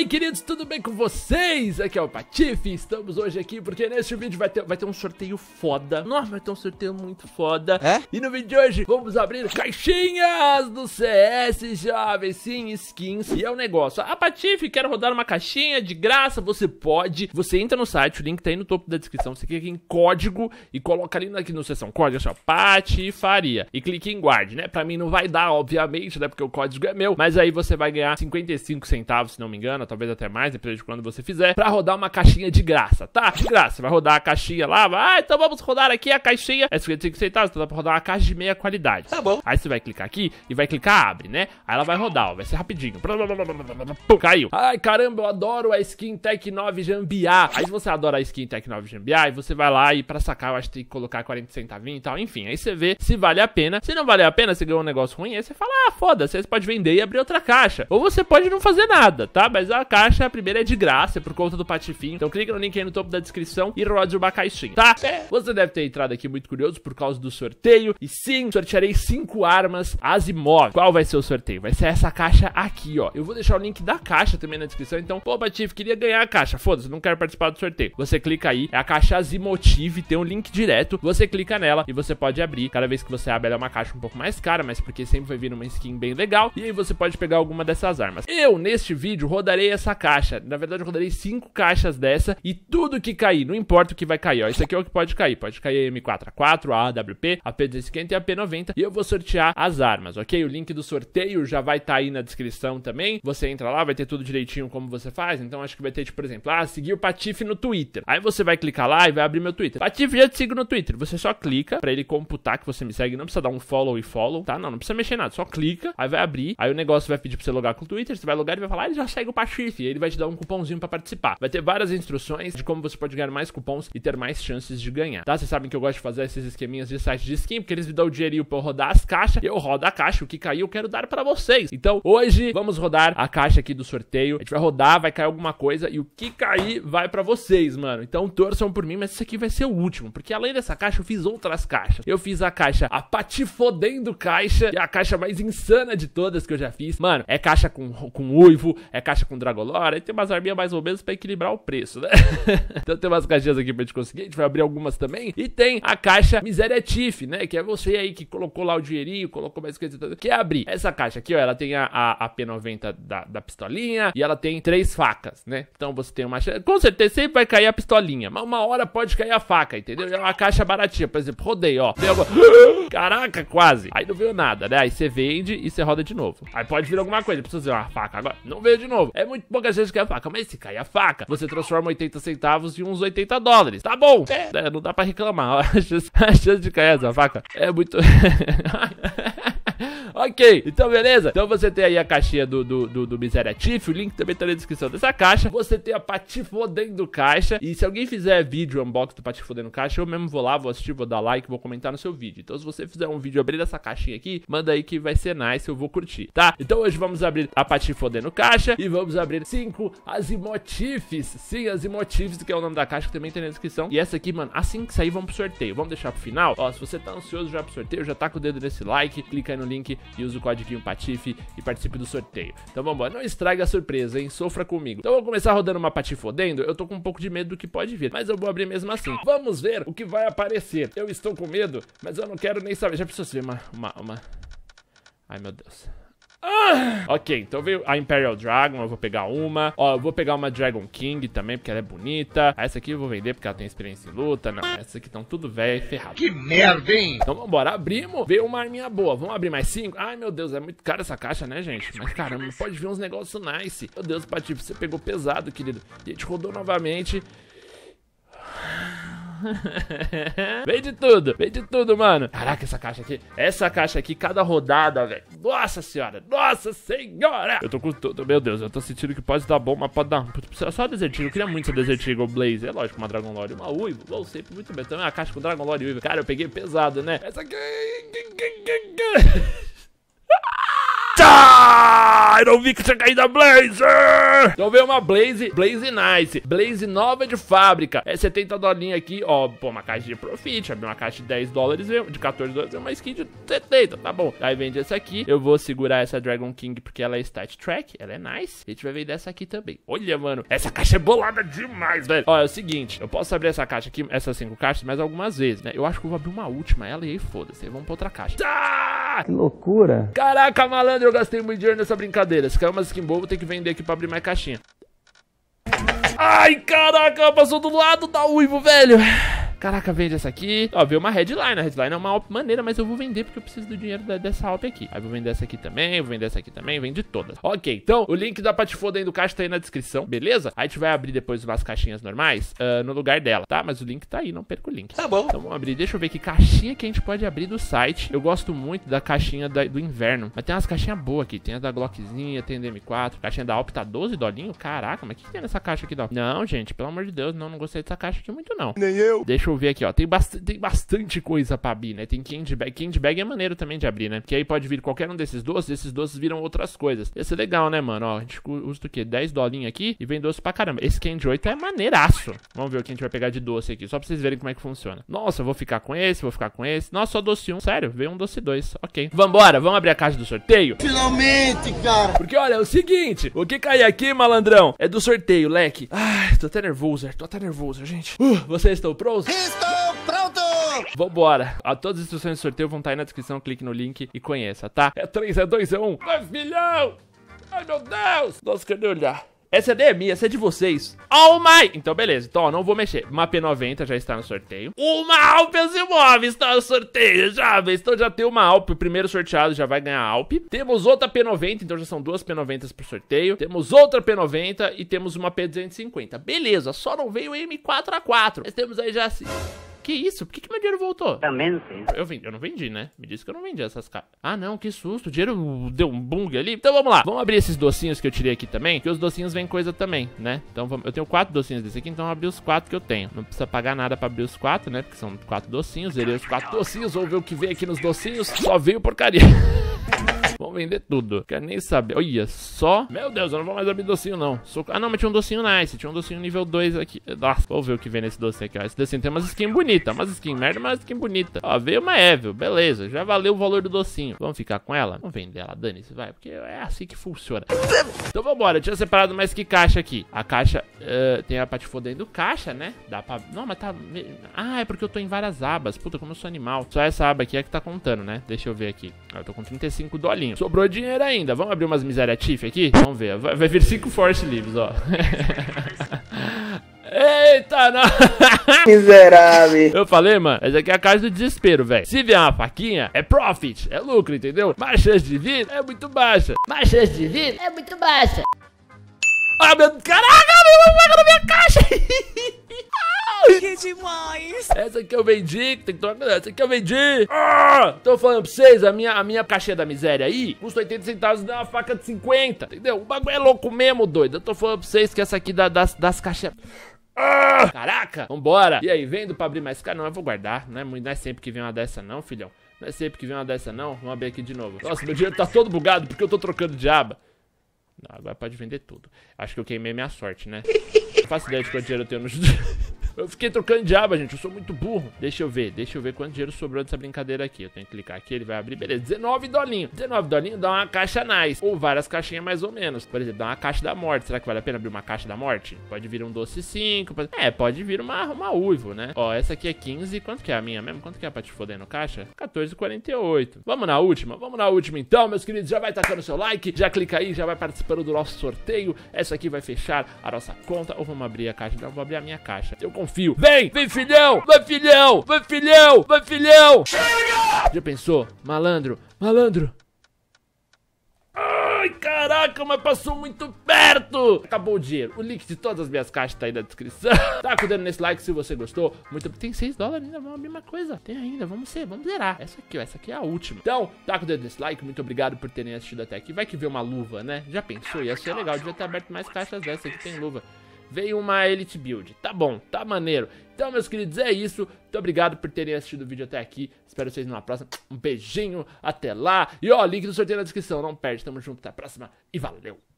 aí, queridos, tudo bem com vocês? Aqui é o Patife, estamos hoje aqui porque neste vídeo vai ter, vai ter um sorteio foda. Nossa, vai ter um sorteio muito foda. É? E no vídeo de hoje vamos abrir caixinhas do CS, jovens, sim, skins. E é o um negócio. A ah, Patife quer rodar uma caixinha de graça, você pode. Você entra no site, o link tá aí no topo da descrição. Você clica em código e coloca ali na, aqui no seção código, só assim, Patifaria. E clica em guarde, né? Pra mim não vai dar, obviamente, né? Porque o código é meu. Mas aí você vai ganhar 55 centavos, se não me engano talvez até mais, dependendo de quando você fizer, pra rodar uma caixinha de graça, tá? De graça, você vai rodar a caixinha lá, vai, ah, então vamos rodar aqui a caixinha, é 55 centavos, então dá pra rodar uma caixa de meia qualidade. Tá bom. Aí você vai clicar aqui e vai clicar abre, né? Aí ela vai rodar, ó, vai ser rapidinho. Pum, caiu. Ai, caramba, eu adoro a skin Tech 9 Jambiá. Aí você adora a skin Tech 9 Jambiá, e você vai lá e pra sacar, eu acho que tem que colocar 40 centavinhos e tal, enfim, aí você vê se vale a pena. Se não vale a pena, você ganhou um negócio ruim, aí você fala, ah, foda você pode vender e abrir outra caixa. Ou você pode não fazer nada, tá? Mas a caixa, a primeira é de graça, por conta do patifim Então clica no link aí no topo da descrição e rode uma caixinha, tá? É. Você deve ter entrado aqui muito curioso por causa do sorteio. E sim, sortearei cinco armas Asimov. Qual vai ser o sorteio? Vai ser essa caixa aqui, ó. Eu vou deixar o link da caixa também na descrição. Então, pô, Patif, queria ganhar a caixa. Foda-se, não quero participar do sorteio. Você clica aí, é a caixa Azimotive, tem um link direto. Você clica nela e você pode abrir. Cada vez que você abre, ela é uma caixa um pouco mais cara, mas porque sempre vai vir uma skin bem legal. E aí você pode pegar alguma dessas armas. Eu, neste vídeo, rodarei essa caixa. Na verdade, eu rodarei cinco caixas dessa e tudo que cair, não importa o que vai cair, ó. Isso aqui é o que pode cair. Pode cair a M4A4, a AWP, a P250 e a P90. E eu vou sortear as armas, ok? O link do sorteio já vai estar tá aí na descrição também. Você entra lá, vai ter tudo direitinho como você faz. Então, acho que vai ter, tipo, por exemplo, ah, seguir o Patife no Twitter. Aí você vai clicar lá e vai abrir meu Twitter. Patife, já te sigo no Twitter. Você só clica pra ele computar que você me segue. Não precisa dar um follow e follow, tá? Não, não precisa mexer nada. Só clica, aí vai abrir. Aí o negócio vai pedir pra você logar com o Twitter. Você vai logar e vai falar, ah, ele já segue o Patife ele vai te dar um cupomzinho para participar. Vai ter várias instruções de como você pode ganhar mais cupons e ter mais chances de ganhar, tá? Vocês sabem que eu gosto de fazer esses esqueminhas de site de skin, porque eles me dão o dinheirinho pra eu rodar as caixas, eu rodo a caixa, o que cair eu quero dar para vocês. Então, hoje vamos rodar a caixa aqui do sorteio. A gente vai rodar, vai cair alguma coisa e o que cair vai para vocês, mano. Então, torçam por mim, mas isso aqui vai ser o último, porque além dessa caixa eu fiz outras caixas. Eu fiz a caixa a patifodendo caixa, que é a caixa mais insana de todas que eu já fiz. Mano, é caixa com com uivo, é caixa com Dragolore, aí tem umas arminhas mais ou menos pra equilibrar o preço, né? então tem umas caixinhas aqui pra gente conseguir, a gente vai abrir algumas também. E tem a caixa Miséria Tiff, né? Que é você aí que colocou lá o dinheirinho, colocou mais coisa, e tudo que abrir. Essa caixa aqui, ó, ela tem a, a, a P90 da, da pistolinha e ela tem três facas, né? Então você tem uma chance, com certeza sempre vai cair a pistolinha, mas uma hora pode cair a faca, entendeu? É uma caixa baratinha, por exemplo, rodei, ó. Deu alguma... Caraca, quase. Aí não veio nada, né? Aí você vende e você roda de novo. Aí pode vir alguma coisa, precisa fazer uma faca agora. Não veio de novo. É muito poucas vezes cai a faca. Mas se cai a faca, você transforma 80 centavos em uns 80 dólares. Tá bom. É, né, não dá pra reclamar. A chance, a chance de cair essa faca é muito. Ok, então beleza? Então você tem aí a caixinha do, do, do, do o link também tá na descrição dessa caixa. Você tem a Patifodendo Caixa. E se alguém fizer vídeo unboxing do Patifodendo Caixa, eu mesmo vou lá, vou assistir, vou dar like, vou comentar no seu vídeo. Então se você fizer um vídeo abrindo essa caixinha aqui, manda aí que vai ser nice, eu vou curtir, tá? Então hoje vamos abrir a Patifodendo Caixa e vamos abrir 5 Azimotifs. Sim, Azimotifs, que é o nome da caixa que também tá na descrição. E essa aqui, mano, assim que sair, vamos pro sorteio. Vamos deixar pro final? Ó, se você tá ansioso já pro sorteio, já tá com o dedo nesse like, clica aí no link e use o código Patife e participe do sorteio. Então vamos embora, não estrague a surpresa, hein? Sofra comigo. Então vou começar rodando uma fodendo. Eu tô com um pouco de medo do que pode vir, mas eu vou abrir mesmo assim. Vamos ver o que vai aparecer. Eu estou com medo, mas eu não quero nem saber. Já preciso ver uma, uma, uma... Ai, meu Deus. Ah! Ok, então veio a Imperial Dragon, eu vou pegar uma. Ó, eu vou pegar uma Dragon King também, porque ela é bonita. Essa aqui eu vou vender porque ela tem experiência em luta. Não, essas aqui estão tudo velha e ferrado. Que merda, hein? Então vambora, abrimos. Veio uma arminha boa. Vamos abrir mais cinco? Ai, meu Deus, é muito cara essa caixa, né, gente? Mas caramba, pode vir uns negócios nice. Meu Deus, Patife, você pegou pesado, querido. E a gente rodou novamente. vem de tudo, vem de tudo, mano. Caraca, essa caixa aqui, essa caixa aqui, cada rodada, velho. Nossa senhora, nossa senhora. Eu tô com tudo, meu Deus, eu tô sentindo que pode dar bom, mas pode dar... Só desertigo, eu queria muito ser desertigo, Blaze. É lógico, uma Dragon Lore, uma Uivo, vou sempre muito bem. Também é uma caixa com Dragon Lore Uivo. Cara, eu peguei pesado, né? Essa aqui... Eita! Eu não vi que tinha caído a Blazer. Então veio uma Blaze, Blaze Nice, Blaze nova de fábrica. É 70 dolinhas aqui, ó, pô, uma caixa de profit, abriu uma caixa de 10 dólares, de 14 dólares, é uma skin de 70, tá bom. Aí vende essa aqui, eu vou segurar essa Dragon King porque ela é stat track, ela é nice. A gente vai vender essa aqui também. Olha, mano, essa caixa é bolada demais, velho. Ó, é o seguinte, eu posso abrir essa caixa aqui, essas cinco caixas, mas algumas vezes, né? Eu acho que eu vou abrir uma última, ela e aí foda-se, vamos pra outra caixa. Tá! Que loucura! Caraca, malandro, eu gastei muito dinheiro nessa brincadeira. Se cair uma skin boa, vou ter que vender aqui pra abrir mais caixinha. Ai, caraca, passou do lado da Uivo, velho. Caraca, vende essa aqui. Ó, veio uma headline. A headline é uma op maneira, mas eu vou vender porque eu preciso do dinheiro da, dessa op aqui. Aí vou vender essa aqui também, vou vender essa aqui também, vende todas. Ok, então o link da Patifoda aí do caixa tá aí na descrição, beleza? Aí a gente vai abrir depois umas caixinhas normais uh, no lugar dela, tá? Mas o link tá aí, não perca o link. Tá bom. Então vamos abrir. Deixa eu ver que caixinha que a gente pode abrir do site. Eu gosto muito da caixinha da, do inverno. Mas tem umas caixinhas boas aqui. Tem a da Glockzinha, tem a da M4. caixinha da Alp tá 12 dolinho? Caraca, mas o que, que tem nessa caixa aqui da Não, gente, pelo amor de Deus, não, não gostei dessa caixa aqui muito não. Nem eu. Deixa eu ver aqui, ó. Tem, bast tem bastante coisa pra abrir, né? Tem candy bag. Candy bag é maneiro também de abrir, né? Porque aí pode vir qualquer um desses doces, esses doces viram outras coisas. Esse é legal, né, mano? Ó, a gente usa o quê? 10 dolinhos aqui e vem doce pra caramba. Esse candy 8 é maneiraço. Vamos ver o que a gente vai pegar de doce aqui, só pra vocês verem como é que funciona. Nossa, vou ficar com esse, vou ficar com esse. Nossa, só doce 1. Sério, veio um doce 2. Ok. Vambora, vamos abrir a caixa do sorteio. Finalmente, cara. Porque olha, é o seguinte, o que cai aqui, malandrão, é do sorteio, leque. Ai, tô até nervoso, é, tô até nervoso, gente. Uh, vocês estão prontos? Estou pronto! Vambora. todas as instruções do sorteio vão estar tá aí na descrição. Clique no link e conheça, tá? É 3, é 2, é 1. 2 milhão! Ai, meu Deus! Nossa, cadê olhar? Essa é de mim, essa é de vocês. Oh my! Então, beleza. Então, ó, não vou mexer. Uma p 90 já está no sorteio. Uma Alp Asimov está no sorteio, já, jovens. Então, já tem uma Alp. O primeiro sorteado já vai ganhar a Alp. Temos outra P90, então já são duas P90s pro sorteio. Temos outra P90 e temos uma P250. Beleza, só não veio M4A4. Mas temos aí já assim... Que isso? Por que, que meu dinheiro voltou? Também não sei. Eu, vendi, eu não vendi, né? Me disse que eu não vendi essas caras. Ah, não, que susto. O dinheiro deu um bung ali. Então vamos lá. Vamos abrir esses docinhos que eu tirei aqui também. Que os docinhos vêm coisa também, né? Então vamos... eu tenho quatro docinhos desse aqui, então vamos abrir os quatro que eu tenho. Não precisa pagar nada pra abrir os quatro, né? Porque são quatro docinhos. Zerei os quatro docinhos. Vamos ver o que vem aqui nos docinhos. Só veio porcaria. Vão vender tudo. Quero nem saber. Olha só. Meu Deus, eu não vou mais abrir docinho, não. Soco... Ah, não, mas tinha um docinho nice. Tinha um docinho nível 2 aqui. Nossa, vou ver o que vem nesse docinho aqui, ó. Esse docinho tem umas skins bonitas. Umas skins merda, mas skin bonita. Ó, veio uma Evil. Beleza, já valeu o valor do docinho. Vamos ficar com ela? Vamos vender ela, dane-se, vai. Porque é assim que funciona. Então vambora. Eu tinha separado mais que caixa aqui. A caixa... Uh, tem a parte dentro do caixa, né? Dá pra... Não, mas tá... Ah, é porque eu tô em várias abas. Puta, como eu sou animal. Só essa aba aqui é que tá contando, né? Deixa eu ver aqui. Eu tô com 35 dolinhos pouquinho. Sobrou dinheiro ainda. Vamos abrir umas miséria Tiff aqui? Vamos ver. Vai, vai vir cinco Force Livres, ó. Eita, não! Miserável. Eu falei, mano, essa aqui é a casa do desespero, velho. Se vier uma faquinha, é profit, é lucro, entendeu? Mas chance de vir é muito baixa. Mas chance de vir é muito baixa. Ah, meu... Caraca, meu, eu vou na minha caixa! Que demais! Essa que eu vendi, tem que tomar cuidado. Essa que eu vendi! Ah! Tô falando pra vocês, a minha, a minha caixinha da miséria aí custa 80 centavos e dá uma faca de 50, entendeu? O bagulho é louco mesmo, doido. Eu tô falando pra vocês que essa aqui das, das caixinhas. Ah! Caraca, vambora. E aí, vendo pra abrir mais? Cara, não, eu vou guardar. Não é, não é sempre que vem uma dessa, não, filhão. Não é sempre que vem uma dessa, não. Vamos abrir aqui de novo. Nossa, meu dinheiro tá todo bugado porque eu tô trocando de aba. Não, agora pode vender tudo. Acho que eu queimei minha sorte, né? Não faço ideia de quanto dinheiro eu tenho no... Eu fiquei trocando de aba, gente. Eu sou muito burro. Deixa eu ver, deixa eu ver quanto dinheiro sobrou dessa brincadeira aqui. Eu tenho que clicar aqui, ele vai abrir. Beleza, 19 dolinhos. 19 dolinhos dá uma caixa nice. Ou várias caixinhas mais ou menos. Por exemplo, dá uma caixa da morte. Será que vale a pena abrir uma caixa da morte? Pode vir um doce 5. Pode... É, pode vir uma, uma uivo, né? Ó, essa aqui é 15. Quanto que é a minha mesmo? Quanto que é pra te foder no caixa? 14,48. Vamos na última? Vamos na última então, meus queridos. Já vai tacando seu like, já clica aí, já vai participando do nosso sorteio. Essa aqui vai fechar a nossa conta. Ou vamos abrir a caixa? Não, vou abrir a minha caixa. Eu confio. Vem, vem filhão, vai filhão, vai filhão, vai filhão. Chega! Já pensou? Malandro, malandro. Ai, caraca, mas passou muito perto! Acabou o dinheiro. O link de todas as minhas caixas tá aí na descrição. Tá o dedo nesse like se você gostou. Muito Tem 6 dólares ainda, a mesma coisa. Tem ainda, vamos ser, vamos zerar. Essa aqui, ó, essa aqui é a última. Então, tá com o dedo nesse like. Muito obrigado por terem assistido até aqui. Vai que vê uma luva, né? Já pensou? Ia ser legal, devia ter aberto mais caixas dessa que tem luva veio uma Elite Build. Tá bom, tá maneiro. Então, meus queridos, é isso. Muito obrigado por terem assistido o vídeo até aqui. Espero vocês numa próxima. Um beijinho, até lá. E ó, link do sorteio na descrição. Não perde, tamo junto, até a próxima e valeu!